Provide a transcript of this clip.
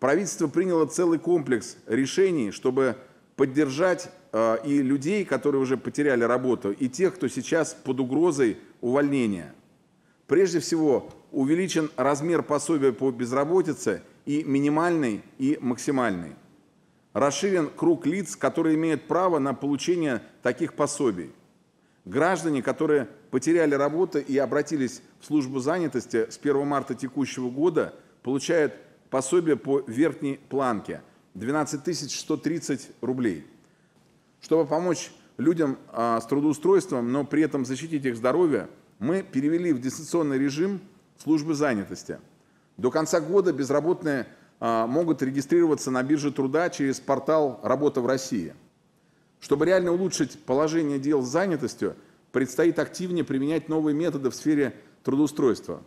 правительство приняло целый комплекс решений, чтобы поддержать э, и людей, которые уже потеряли работу, и тех, кто сейчас под угрозой увольнения. Прежде всего, увеличен размер пособия по безработице и минимальный, и максимальный. Расширен круг лиц, которые имеют право на получение таких пособий. Граждане, которые потеряли работу и обратились в службу занятости с 1 марта текущего года, получают пособие по верхней планке 12 130 рублей. Чтобы помочь людям а, с трудоустройством, но при этом защитить их здоровье, мы перевели в дистанционный режим службы занятости. До конца года безработные а, могут регистрироваться на бирже труда через портал «Работа в России». Чтобы реально улучшить положение дел с занятостью, предстоит активнее применять новые методы в сфере трудоустройства.